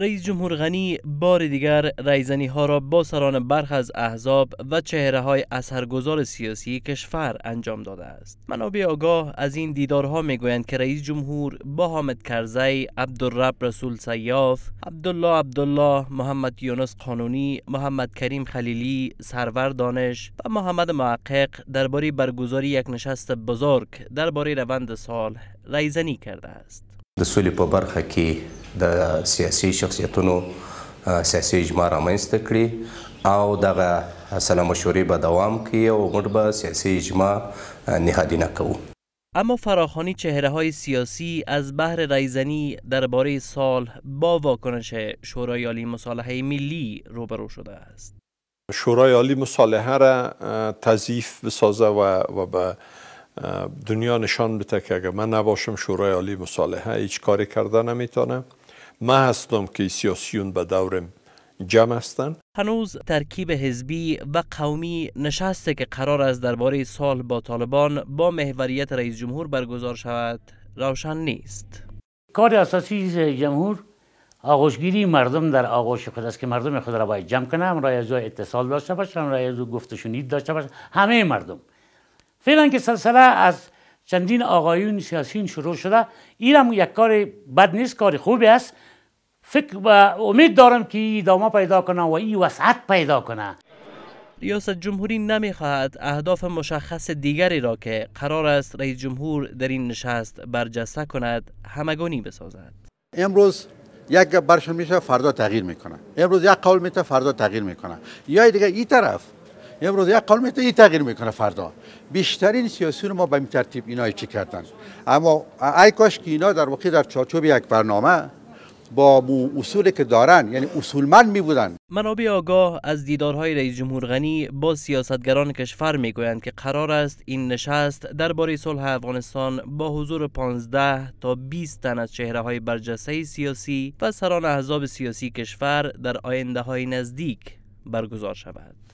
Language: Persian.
رئیس جمهور غنی بار دیگر رایزنی ها را با سران برخ از احزاب و چهره های اثرگذار سیاسی کشور انجام داده است. منابع آگاه از این دیدارها گویند که رئیس جمهور با حامد کرزی، عبدالرب رسول سیاف، عبدالله عبدالله، محمد یونس قانونی، محمد کریم خلیلی، سرور دانش و محمد محقق درباره برگزاری یک نشست بزرگ درباره روند سال رایزنی کرده است. د سولې په برخه کې د سیاسي شخصیتونو سیاسي اجماع رامنځته کړي او دغه سلام مشورې به دوام کړي او موږ به سیاسي اجماع نهادینه کوو اما فراخانی چهره های سیاسی از بحر رایزنی درباره سال با واکنش شورای عالی مصالحه ملی روبرو شده است شورای عالی مصالحه را تضییف بسازه و به دنیا نشان بده که اگر من نباشم شورای عالی مصالحه هیچ کاری کرده نمیتونه من هستم که سیاسیون به دورم جمع هستن هنوز ترکیب حزبی و قومی نشسته که قرار است درباره سال با طالبان با محوریت رئیس جمهور برگزار شود روشن نیست کار اساسی جمهور آغوشگیری مردم در آغوش خود است که مردم خود را باید جمع کنم رای از اتصال داشته باشه همراه از گفتشونید داشته همه مردم فعلا که سلسله از چندین آقایون سیاسیون شروع شده این هم یک کار بد نیست کار خوبی است فکر و امید دارم که ادامه پیدا کنه و این وسعت پیدا کنه ریاست جمهوری نمیخواهد اهداف مشخص دیگری را که قرار است رئیس جمهور در این نشست برجسته کند همگانی بسازد امروز یک برشن میشه فردا تغییر میکنه امروز یک قول میته فردا تغییر میکنه یا دیگه این طرف امروز یک قانون میتونه تغییر میکنه فردا بیشترین سیاسیون ما به این ترتیب اینا چی کردن اما ای کاش که اینا در واقع در چارچوب یک برنامه با اصولی که دارن یعنی اصولمند می بودن منابع آگاه از دیدارهای رئیس جمهور غنی با سیاستگران کشور میگویند که قرار است این نشست درباره صلح افغانستان با حضور 15 تا 20 تن از چهره های برجسته سیاسی و سران احزاب سیاسی کشور در آینده های نزدیک برگزار شود